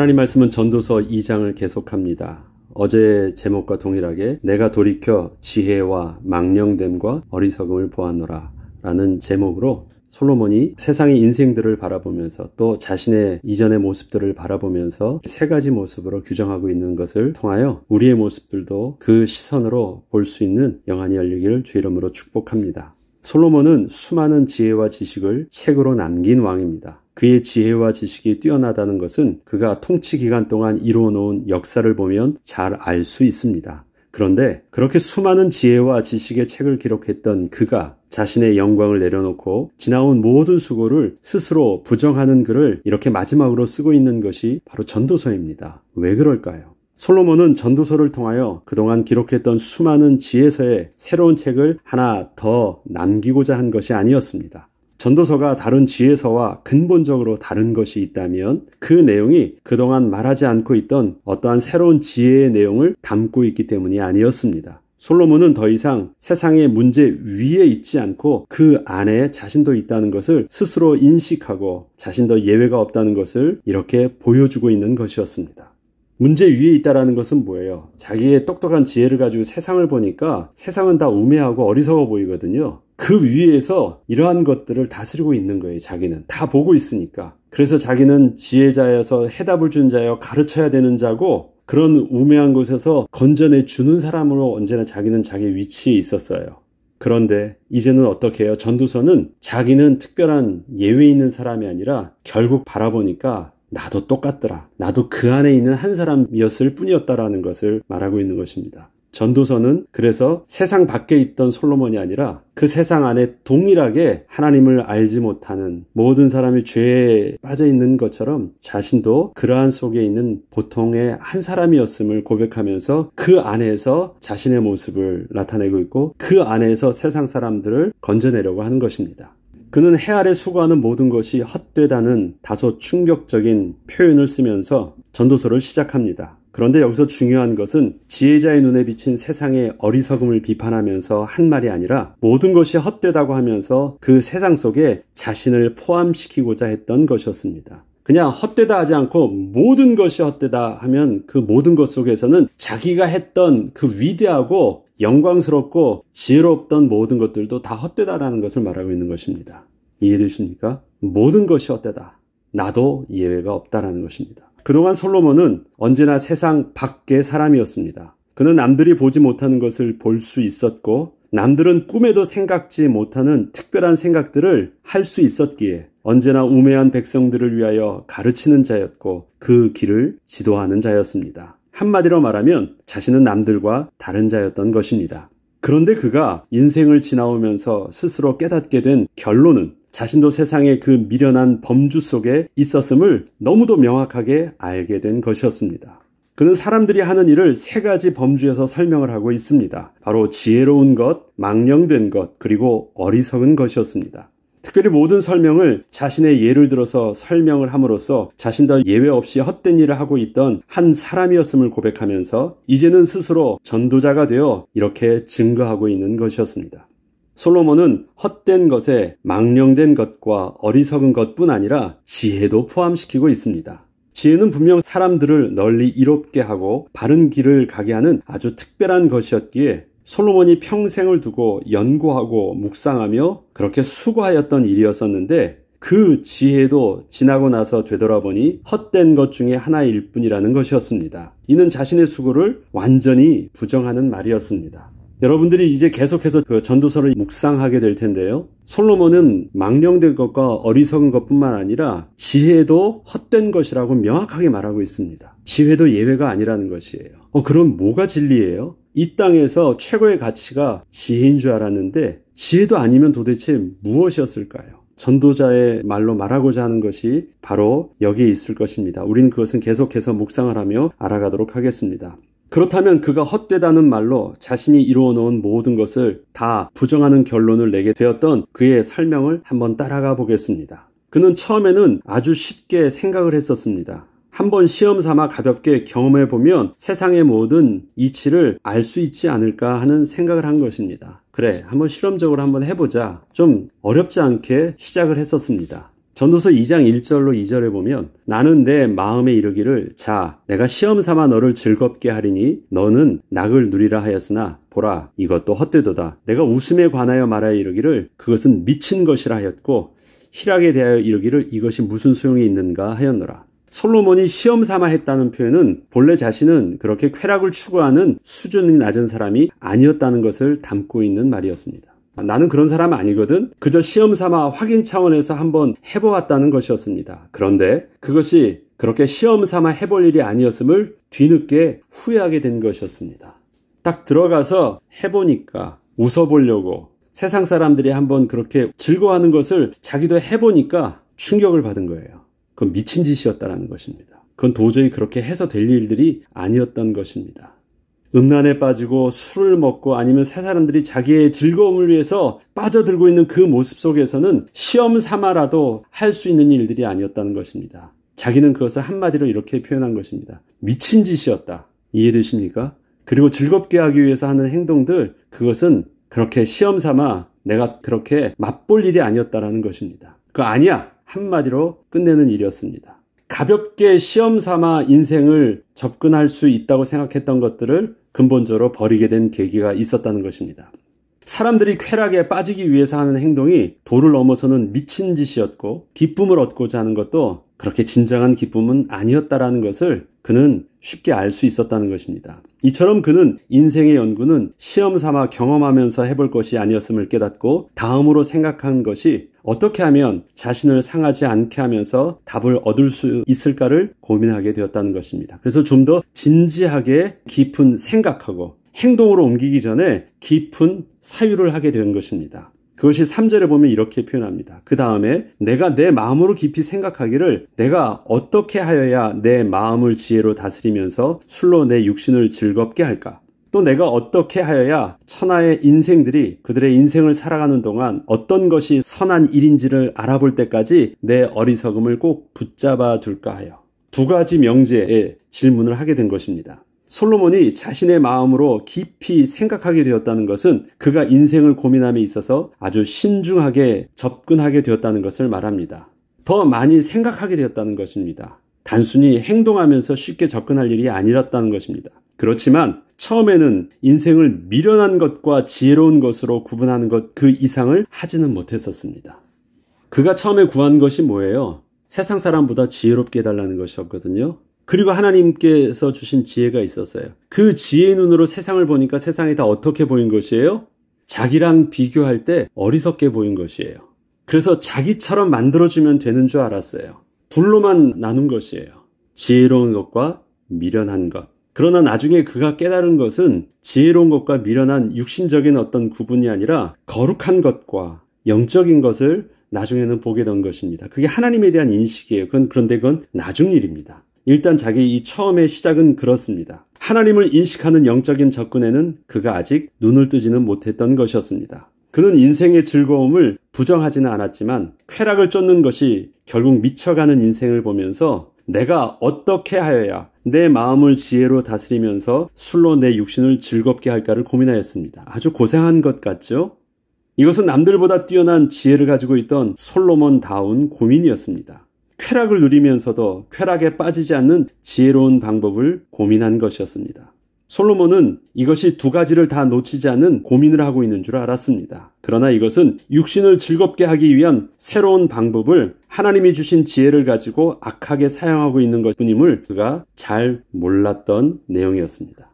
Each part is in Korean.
하나님 말씀은 전도서 2장을 계속합니다. 어제 제목과 동일하게 내가 돌이켜 지혜와 망령됨과 어리석음을 보았노라 라는 제목으로 솔로몬이 세상의 인생들을 바라보면서 또 자신의 이전의 모습들을 바라보면서 세 가지 모습으로 규정하고 있는 것을 통하여 우리의 모습들도 그 시선으로 볼 수 있는 영안이 열리기를 주 이름으로 축복합니다. 솔로몬은 수많은 지혜와 지식을 책으로 남긴 왕입니다. 그의 지혜와 지식이 뛰어나다는 것은 그가 통치 기간 동안 이루어놓은 역사를 보면 잘 알 수 있습니다. 그런데 그렇게 수많은 지혜와 지식의 책을 기록했던 그가 자신의 영광을 내려놓고 지나온 모든 수고를 스스로 부정하는 글을 이렇게 마지막으로 쓰고 있는 것이 바로 전도서입니다. 왜 그럴까요? 솔로몬은 전도서를 통하여 그동안 기록했던 수많은 지혜서의 새로운 책을 하나 더 남기고자 한 것이 아니었습니다. 전도서가 다른 지혜서와 근본적으로 다른 것이 있다면 그 내용이 그동안 말하지 않고 있던 어떠한 새로운 지혜의 내용을 담고 있기 때문이 아니었습니다. 솔로몬은 더 이상 세상의 문제 위에 있지 않고 그 안에 자신도 있다는 것을 스스로 인식하고 자신도 예외가 없다는 것을 이렇게 보여주고 있는 것이었습니다. 문제 위에 있다라는 것은 뭐예요? 자기의 똑똑한 지혜를 가지고 세상을 보니까 세상은 다 우매하고 어리석어 보이거든요. 그 위에서 이러한 것들을 다스리고 있는 거예요, 자기는. 다 보고 있으니까. 그래서 자기는 지혜자여서 해답을 준 자여 가르쳐야 되는 자고 그런 우매한 곳에서 건전해 주는 사람으로 언제나 자기는 자기 위치에 있었어요. 그런데 이제는 어떻게 해요? 전두서는 자기는 특별한 예외 있는 사람이 아니라 결국 바라보니까 나도 똑같더라. 나도 그 안에 있는 한 사람이었을 뿐이었다라는 것을 말하고 있는 것입니다. 전도서는 그래서 세상 밖에 있던 솔로몬이 아니라 그 세상 안에 동일하게 하나님을 알지 못하는 모든 사람이 죄에 빠져 있는 것처럼 자신도 그러한 속에 있는 보통의 한 사람이었음을 고백하면서 그 안에서 자신의 모습을 나타내고 있고 그 안에서 세상 사람들을 건져내려고 하는 것입니다. 그는 해 아래 수고하는 모든 것이 헛되다는 다소 충격적인 표현을 쓰면서 전도서를 시작합니다. 그런데 여기서 중요한 것은 지혜자의 눈에 비친 세상의 어리석음을 비판하면서 한 말이 아니라 모든 것이 헛되다고 하면서 그 세상 속에 자신을 포함시키고자 했던 것이었습니다. 그냥 헛되다 하지 않고 모든 것이 헛되다 하면 그 모든 것 속에서는 자기가 했던 그 위대하고 영광스럽고 지혜롭던 모든 것들도 다 헛되다라는 것을 말하고 있는 것입니다. 이해되십니까? 모든 것이 헛되다. 나도 예외가 없다라는 것입니다. 그동안 솔로몬은 언제나 세상 밖의 사람이었습니다. 그는 남들이 보지 못하는 것을 볼 수 있었고 남들은 꿈에도 생각지 못하는 특별한 생각들을 할 수 있었기에 언제나 우매한 백성들을 위하여 가르치는 자였고 그 길을 지도하는 자였습니다. 한마디로 말하면 자신은 남들과 다른 자였던 것입니다. 그런데 그가 인생을 지나오면서 스스로 깨닫게 된 결론은 자신도 세상의 그 미련한 범주 속에 있었음을 너무도 명확하게 알게 된 것이었습니다. 그는 사람들이 하는 일을 세 가지 범주에서 설명을 하고 있습니다. 바로 지혜로운 것, 망령된 것, 그리고 어리석은 것이었습니다. 특별히 모든 설명을 자신의 예를 들어서 설명을 함으로써 자신도 예외 없이 헛된 일을 하고 있던 한 사람이었음을 고백하면서 이제는 스스로 전도자가 되어 이렇게 증거하고 있는 것이었습니다. 솔로몬은 헛된 것에 망령된 것과 어리석은 것뿐 아니라 지혜도 포함시키고 있습니다. 지혜는 분명 사람들을 널리 이롭게 하고 바른 길을 가게 하는 아주 특별한 것이었기에 솔로몬이 평생을 두고 연구하고 묵상하며 그렇게 수고하였던 일이었었는데 그 지혜도 지나고 나서 되돌아보니 헛된 것 중에 하나일 뿐이라는 것이었습니다. 이는 자신의 수고를 완전히 부정하는 말이었습니다. 여러분들이 이제 계속해서 그 전도서를 묵상하게 될 텐데요. 솔로몬은 망령된 것과 어리석은 것뿐만 아니라 지혜도 헛된 것이라고 명확하게 말하고 있습니다. 지혜도 예외가 아니라는 것이에요. 어, 그럼 뭐가 진리예요? 이 땅에서 최고의 가치가 지혜인 줄 알았는데 지혜도 아니면 도대체 무엇이었을까요? 전도자의 말로 말하고자 하는 것이 바로 여기에 있을 것입니다. 우린 그것은 계속해서 묵상을 하며 알아가도록 하겠습니다. 그렇다면 그가 헛되다는 말로 자신이 이루어 놓은 모든 것을 다 부정하는 결론을 내게 되었던 그의 설명을 한번 따라가 보겠습니다. 그는 처음에는 아주 쉽게 생각을 했었습니다. 한번 시험 삼아 가볍게 경험해 보면 세상의 모든 이치를 알 수 있지 않을까 하는 생각을 한 것입니다. 그래, 한번 실험적으로 한번 해보자. 좀 어렵지 않게 시작을 했었습니다. 전도서 2장 1절로 2절에 보면 나는 내 마음에 이르기를 자 내가 시험 삼아 너를 즐겁게 하리니 너는 낙을 누리라 하였으나 보라 이것도 헛되도다 내가 웃음에 관하여 말하여 이르기를 그것은 미친 것이라 하였고 희락에 대하여 이르기를 이것이 무슨 소용이 있는가 하였노라 솔로몬이 시험 삼아 했다는 표현은 본래 자신은 그렇게 쾌락을 추구하는 수준이 낮은 사람이 아니었다는 것을 담고 있는 말이었습니다. 나는 그런 사람 아니거든. 그저 시험 삼아 확인 차원에서 한번 해보았다는 것이었습니다. 그런데 그것이 그렇게 시험 삼아 해볼 일이 아니었음을 뒤늦게 후회하게 된 것이었습니다. 딱 들어가서 해보니까 웃어보려고 세상 사람들이 한번 그렇게 즐거워하는 것을 자기도 해보니까 충격을 받은 거예요. 그건 미친 짓이었다라는 것입니다. 그건 도저히 그렇게 해서 될 일들이 아니었던 것입니다. 음란에 빠지고 술을 먹고 아니면 세 사람들이 자기의 즐거움을 위해서 빠져들고 있는 그 모습 속에서는 시험 삼아라도 할 수 있는 일들이 아니었다는 것입니다. 자기는 그것을 한마디로 이렇게 표현한 것입니다. 미친 짓이었다. 이해되십니까? 그리고 즐겁게 하기 위해서 하는 행동들, 그것은 그렇게 시험 삼아 내가 그렇게 맛볼 일이 아니었다라는 것입니다. 그거 아니야! 한마디로 끝내는 일이었습니다. 가볍게 시험 삼아 인생을 접근할 수 있다고 생각했던 것들을 근본적으로 버리게 된 계기가 있었다는 것입니다. 사람들이 쾌락에 빠지기 위해서 하는 행동이 도를 넘어서는 미친 짓이었고 기쁨을 얻고자 하는 것도 그렇게 진정한 기쁨은 아니었다라는 것을 그는 쉽게 알 수 있었다는 것입니다. 이처럼 그는 인생의 연구는 시험 삼아 경험하면서 해볼 것이 아니었음을 깨닫고 다음으로 생각한 것이 어떻게 하면 자신을 상하지 않게 하면서 답을 얻을 수 있을까를 고민하게 되었다는 것입니다. 그래서 좀 더 진지하게 깊은 생각하고 행동으로 옮기기 전에 깊은 사유를 하게 된 것입니다. 그것이 3절에 보면 이렇게 표현합니다. 그 다음에 내가 내 마음으로 깊이 생각하기를 내가 어떻게 하여야 내 마음을 지혜로 다스리면서 술로 내 육신을 즐겁게 할까? 또 내가 어떻게 하여야 천하의 인생들이 그들의 인생을 살아가는 동안 어떤 것이 선한 일인지를 알아볼 때까지 내 어리석음을 꼭 붙잡아 둘까 하여 두 가지 명제에 질문을 하게 된 것입니다. 솔로몬이 자신의 마음으로 깊이 생각하게 되었다는 것은 그가 인생을 고민함에 있어서 아주 신중하게 접근하게 되었다는 것을 말합니다. 더 많이 생각하게 되었다는 것입니다. 단순히 행동하면서 쉽게 접근할 일이 아니었다는 것입니다. 그렇지만 처음에는 인생을 미련한 것과 지혜로운 것으로 구분하는 것 그 이상을 하지는 못했었습니다. 그가 처음에 구한 것이 뭐예요? 세상 사람보다 지혜롭게 해달라는 것이었거든요. 그리고 하나님께서 주신 지혜가 있었어요. 그 지혜의 눈으로 세상을 보니까 세상이 다 어떻게 보인 것이에요? 자기랑 비교할 때 어리석게 보인 것이에요. 그래서 자기처럼 만들어주면 되는 줄 알았어요. 둘로만 나눈 것이에요. 지혜로운 것과 미련한 것. 그러나 나중에 그가 깨달은 것은 지혜로운 것과 미련한 육신적인 어떤 구분이 아니라 거룩한 것과 영적인 것을 나중에는 보게 된 것입니다. 그게 하나님에 대한 인식이에요. 그건 그런데 그건 나중 일입니다. 일단 자기 이 처음의 시작은 그렇습니다. 하나님을 인식하는 영적인 접근에는 그가 아직 눈을 뜨지는 못했던 것이었습니다. 그는 인생의 즐거움을 부정하지는 않았지만 쾌락을 쫓는 것이 결국 미쳐가는 인생을 보면서 내가 어떻게 하여야 내 마음을 지혜로 다스리면서 술로 내 육신을 즐겁게 할까를 고민하였습니다. 아주 고생한 것 같죠? 이것은 남들보다 뛰어난 지혜를 가지고 있던 솔로몬다운 고민이었습니다. 쾌락을 누리면서도 쾌락에 빠지지 않는 지혜로운 방법을 고민한 것이었습니다. 솔로몬은 이것이 두 가지를 다 놓치지 않는 고민을 하고 있는 줄 알았습니다. 그러나 이것은 육신을 즐겁게 하기 위한 새로운 방법을 하나님이 주신 지혜를 가지고 악하게 사용하고 있는 것뿐임을 그가 잘 몰랐던 내용이었습니다.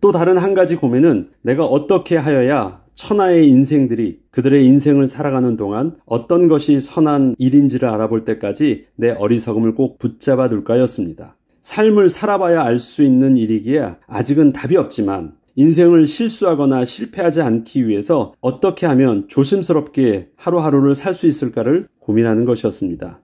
또 다른 한 가지 고민은 내가 어떻게 하여야 천하의 인생들이 그들의 인생을 살아가는 동안 어떤 것이 선한 일인지를 알아볼 때까지 내 어리석음을 꼭 붙잡아 둘까였습니다. 삶을 살아봐야 알 수 있는 일이기에 아직은 답이 없지만 인생을 실수하거나 실패하지 않기 위해서 어떻게 하면 조심스럽게 하루하루를 살 수 있을까를 고민하는 것이었습니다.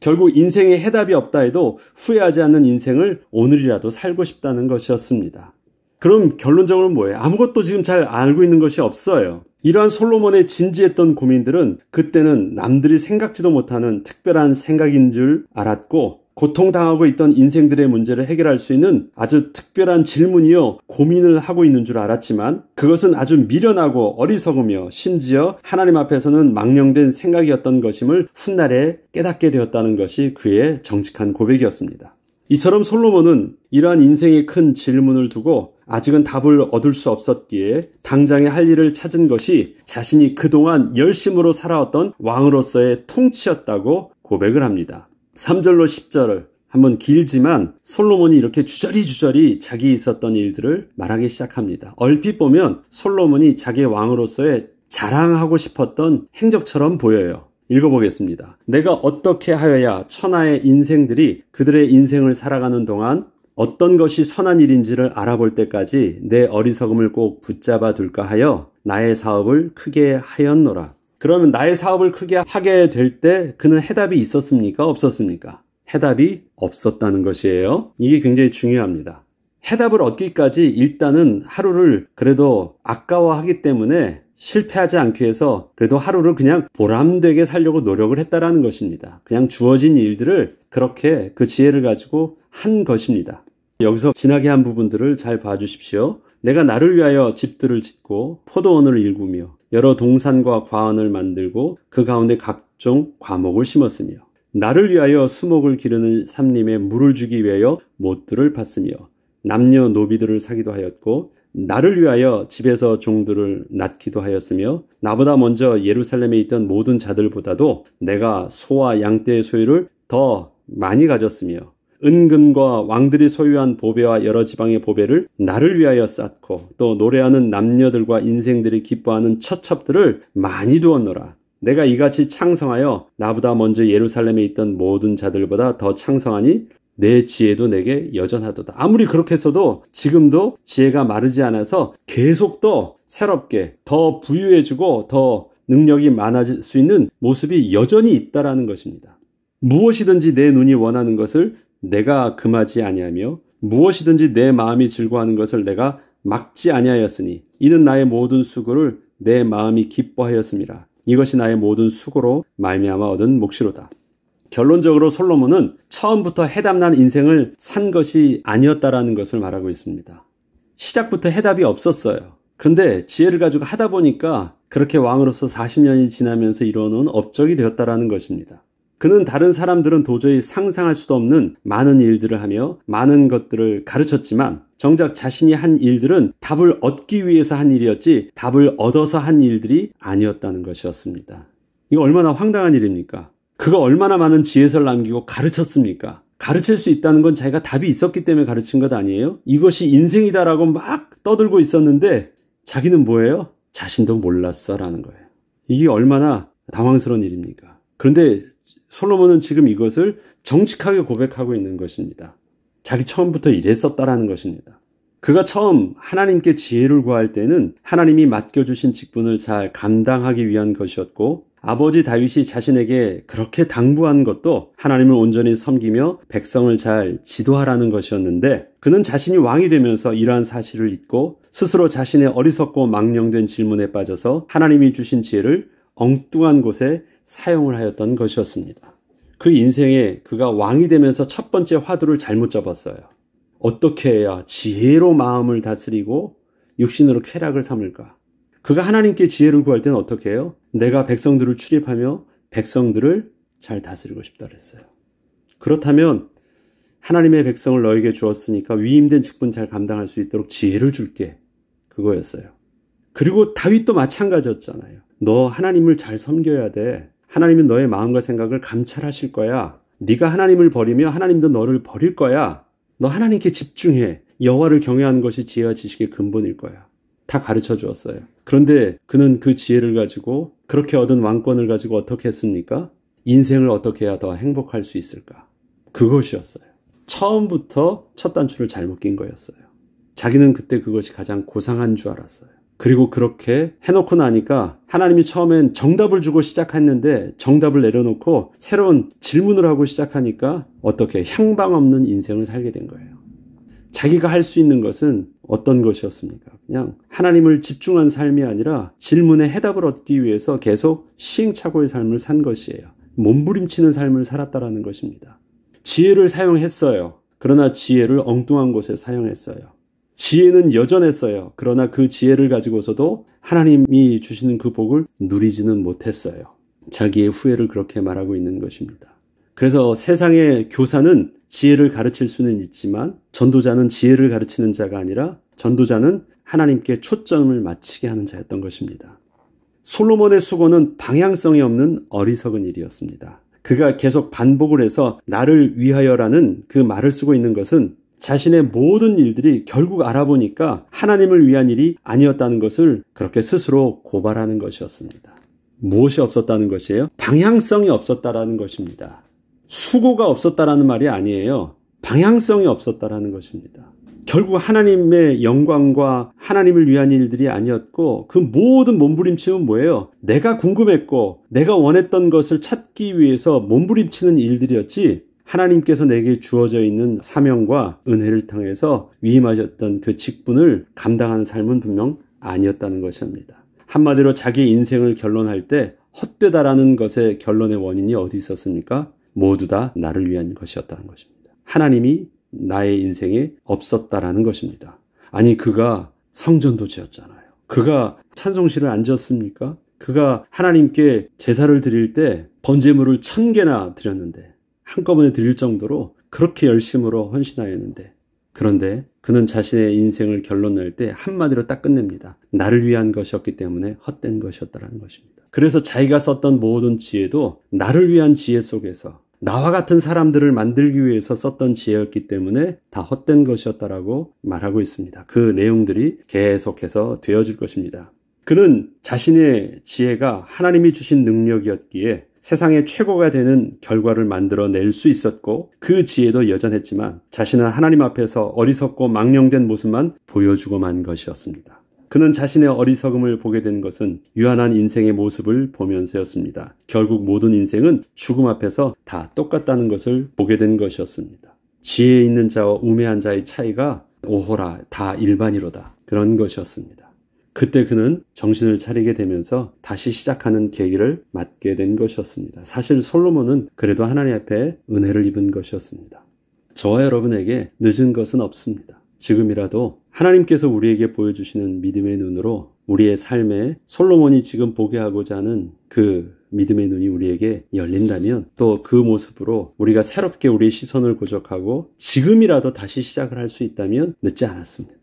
결국 인생에 해답이 없다 해도 후회하지 않는 인생을 오늘이라도 살고 싶다는 것이었습니다. 그럼 결론적으로 뭐예요? 아무것도 지금 잘 알고 있는 것이 없어요. 이러한 솔로몬의 진지했던 고민들은 그때는 남들이 생각지도 못하는 특별한 생각인 줄 알았고 고통당하고 있던 인생들의 문제를 해결할 수 있는 아주 특별한 질문이요 고민을 하고 있는 줄 알았지만 그것은 아주 미련하고 어리석으며 심지어 하나님 앞에서는 망령된 생각이었던 것임을 훗날에 깨닫게 되었다는 것이 그의 정직한 고백이었습니다. 이처럼 솔로몬은 이러한 인생의 큰 질문을 두고 아직은 답을 얻을 수 없었기에 당장의 할 일을 찾은 것이 자신이 그동안 열심으로 살아왔던 왕으로서의 통치였다고 고백을 합니다. 3절로 10절을 한번 길지만 솔로몬이 이렇게 주저리주저리 자기 있었던 일들을 말하기 시작합니다. 얼핏 보면 솔로몬이 자기 왕으로서의 자랑하고 싶었던 행적처럼 보여요. 읽어보겠습니다. 내가 어떻게 하여야 천하의 인생들이 그들의 인생을 살아가는 동안 어떤 것이 선한 일인지를 알아볼 때까지 내 어리석음을 꼭 붙잡아 둘까 하여 나의 사업을 크게 하였노라. 그러면 나의 사업을 크게 하게 될 때 그는 해답이 있었습니까? 없었습니까? 해답이 없었다는 것이에요. 이게 굉장히 중요합니다. 해답을 얻기까지 일단은 하루를 그래도 아까워하기 때문에 실패하지 않기 위해서 그래도 하루를 그냥 보람되게 살려고 노력을 했다라는 것입니다. 그냥 주어진 일들을 그렇게 그 지혜를 가지고 한 것입니다. 여기서 진하게 한 부분들을 잘 봐주십시오. 내가 나를 위하여 집들을 짓고 포도원을 일구며 여러 동산과 과언을 만들고 그 가운데 각종 과목을 심었으며 나를 위하여 수목을 기르는 삼림에 물을 주기 위하여 못들을 팠으며 남녀 노비들을 사기도 하였고 나를 위하여 집에서 종들을 낳기도 하였으며 나보다 먼저 예루살렘에 있던 모든 자들보다도 내가 소와 양떼의 소유를 더 많이 가졌으며 은근과 왕들이 소유한 보배와 여러 지방의 보배를 나를 위하여 쌓고 또 노래하는 남녀들과 인생들이 기뻐하는 처첩들을 많이 두었노라. 내가 이같이 창성하여 나보다 먼저 예루살렘에 있던 모든 자들보다 더 창성하니 내 지혜도 내게 여전하도다. 아무리 그렇게 써도 지금도 지혜가 마르지 않아서 계속 더 새롭게 더 부유해지고 더 능력이 많아질 수 있는 모습이 여전히 있다라는 것입니다. 무엇이든지 내 눈이 원하는 것을 내가 금하지 아니하며 무엇이든지 내 마음이 즐거워하는 것을 내가 막지 아니하였으니 이는 나의 모든 수고를 내 마음이 기뻐하였습니다. 이것이 나의 모든 수고로 말미암아 얻은 몫이로다. 결론적으로 솔로몬은 처음부터 해답난 인생을 산 것이 아니었다라는 것을 말하고 있습니다. 시작부터 해답이 없었어요. 그런데 지혜를 가지고 하다 보니까 그렇게 왕으로서 40년이 지나면서 이뤄놓은 업적이 되었다라는 것입니다. 그는 다른 사람들은 도저히 상상할 수도 없는 많은 일들을 하며 많은 것들을 가르쳤지만 정작 자신이 한 일들은 답을 얻기 위해서 한 일이었지 답을 얻어서 한 일들이 아니었다는 것이었습니다. 이거 얼마나 황당한 일입니까? 그가 얼마나 많은 지혜서를 남기고 가르쳤습니까? 가르칠 수 있다는 건 자기가 답이 있었기 때문에 가르친 것 아니에요? 이것이 인생이다라고 막 떠들고 있었는데 자기는 뭐예요? 자신도 몰랐어라는 거예요. 이게 얼마나 당황스러운 일입니까? 그런데 솔로몬은 지금 이것을 정직하게 고백하고 있는 것입니다. 자기 처음부터 이랬었다라는 것입니다. 그가 처음 하나님께 지혜를 구할 때는 하나님이 맡겨주신 직분을 잘 감당하기 위한 것이었고 아버지 다윗이 자신에게 그렇게 당부한 것도 하나님을 온전히 섬기며 백성을 잘 지도하라는 것이었는데 그는 자신이 왕이 되면서 이러한 사실을 잊고 스스로 자신의 어리석고 망령된 질문에 빠져서 하나님이 주신 지혜를 엉뚱한 곳에 사용을 하였던 것이었습니다. 그 인생에 그가 왕이 되면서 첫 번째 화두를 잘못 잡았어요. 어떻게 해야 지혜로 마음을 다스리고 육신으로 쾌락을 삼을까? 그가 하나님께 지혜를 구할 때는 어떻게 해요? 내가 백성들을 출입하며 백성들을 잘 다스리고 싶다 그랬어요. 그렇다면 하나님의 백성을 너에게 주었으니까 위임된 직분 잘 감당할 수 있도록 지혜를 줄게. 그거였어요. 그리고 다윗도 마찬가지였잖아요. 너 하나님을 잘 섬겨야 돼. 하나님은 너의 마음과 생각을 감찰하실 거야. 네가 하나님을 버리며 하나님도 너를 버릴 거야. 너 하나님께 집중해. 여호와를 경외하는 것이 지혜와 지식의 근본일 거야. 다 가르쳐 주었어요. 그런데 그는 그 지혜를 가지고 그렇게 얻은 왕권을 가지고 어떻게 했습니까? 인생을 어떻게 해야 더 행복할 수 있을까? 그것이었어요. 처음부터 첫 단추를 잘못 낀 거였어요. 자기는 그때 그것이 가장 고상한 줄 알았어요. 그리고 그렇게 해놓고 나니까 하나님이 처음엔 정답을 주고 시작했는데 정답을 내려놓고 새로운 질문을 하고 시작하니까 어떻게 향방 없는 인생을 살게 된 거예요. 자기가 할 수 있는 것은 어떤 것이었습니까? 그냥 하나님을 집중한 삶이 아니라 질문에 해답을 얻기 위해서 계속 시행착오의 삶을 산 것이에요. 몸부림치는 삶을 살았다라는 것입니다. 지혜를 사용했어요. 그러나 지혜를 엉뚱한 곳에 사용했어요. 지혜는 여전했어요. 그러나 그 지혜를 가지고서도 하나님이 주시는 그 복을 누리지는 못했어요. 자기의 후회를 그렇게 말하고 있는 것입니다. 그래서 세상의 교사는 지혜를 가르칠 수는 있지만 전도자는 지혜를 가르치는 자가 아니라 전도자는 하나님께 초점을 맞추게 하는 자였던 것입니다. 솔로몬의 수고는 방향성이 없는 어리석은 일이었습니다. 그가 계속 반복을 해서 나를 위하여라는 그 말을 쓰고 있는 것은 자신의 모든 일들이 결국 알아보니까 하나님을 위한 일이 아니었다는 것을 그렇게 스스로 고발하는 것이었습니다. 무엇이 없었다는 것이에요? 방향성이 없었다라는 것입니다. 수고가 없었다라는 말이 아니에요. 방향성이 없었다라는 것입니다. 결국 하나님의 영광과 하나님을 위한 일들이 아니었고 그 모든 몸부림치는 뭐예요? 내가 궁금했고 내가 원했던 것을 찾기 위해서 몸부림치는 일들이었지 하나님께서 내게 주어져 있는 사명과 은혜를 통해서 위임하셨던 그 직분을 감당하는 삶은 분명 아니었다는 것입니다. 한마디로 자기 인생을 결론할 때 헛되다라는 것의 결론의 원인이 어디 있었습니까? 모두 다 나를 위한 것이었다는 것입니다. 하나님이 나의 인생에 없었다라는 것입니다. 아니, 그가 성전도 지었잖아요. 그가 찬송시를 안 지었습니까? 그가 하나님께 제사를 드릴 때 번제물을 천 개나 드렸는데 한꺼번에 드릴 정도로 그렇게 열심으로 헌신하였는데 그런데 그는 자신의 인생을 결론 낼 때 한마디로 딱 끝냅니다. 나를 위한 것이었기 때문에 헛된 것이었다라는 것입니다. 그래서 자기가 썼던 모든 지혜도 나를 위한 지혜 속에서 나와 같은 사람들을 만들기 위해서 썼던 지혜였기 때문에 다 헛된 것이었다라고 말하고 있습니다. 그 내용들이 계속해서 되어질 것입니다. 그는 자신의 지혜가 하나님이 주신 능력이었기에 세상의 최고가 되는 결과를 만들어낼 수 있었고 그 지혜도 여전했지만 자신은 하나님 앞에서 어리석고 망령된 모습만 보여주고만 것이었습니다. 그는 자신의 어리석음을 보게 된 것은 유한한 인생의 모습을 보면서였습니다. 결국 모든 인생은 죽음 앞에서 다 똑같다는 것을 보게 된 것이었습니다. 지혜 있는 자와 우매한 자의 차이가 오호라 다 일반이로다 그런 것이었습니다. 그때 그는 정신을 차리게 되면서 다시 시작하는 계기를 맞게 된 것이었습니다. 사실 솔로몬은 그래도 하나님 앞에 은혜를 입은 것이었습니다. 저와 여러분에게 늦은 것은 없습니다. 지금이라도 하나님께서 우리에게 보여주시는 믿음의 눈으로 우리의 삶에 솔로몬이 지금 보게 하고자 하는 그 믿음의 눈이 우리에게 열린다면 또 그 모습으로 우리가 새롭게 우리의 시선을 고적하고 지금이라도 다시 시작을 할 수 있다면 늦지 않았습니다.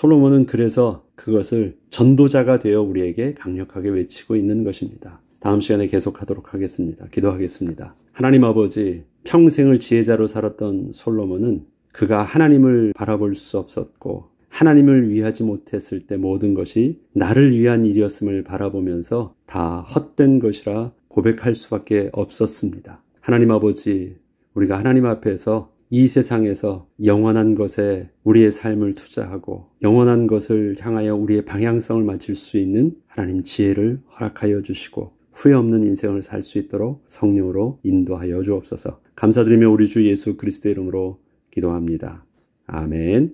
솔로몬은 그래서 그것을 전도자가 되어 우리에게 강력하게 외치고 있는 것입니다. 다음 시간에 계속하도록 하겠습니다. 기도하겠습니다. 하나님 아버지, 평생을 지혜자로 살았던 솔로몬은 그가 하나님을 바라볼 수 없었고 하나님을 위하지 못했을 때 모든 것이 나를 위한 일이었음을 바라보면서 다 헛된 것이라 고백할 수밖에 없었습니다. 하나님 아버지, 우리가 하나님 앞에서 이 세상에서 영원한 것에 우리의 삶을 투자하고 영원한 것을 향하여 우리의 방향성을 맞출 수 있는 하나님 지혜를 허락하여 주시고 후회 없는 인생을 살 수 있도록 성령으로 인도하여 주옵소서. 감사드리며 우리 주 예수 그리스도의 이름으로 기도합니다. 아멘.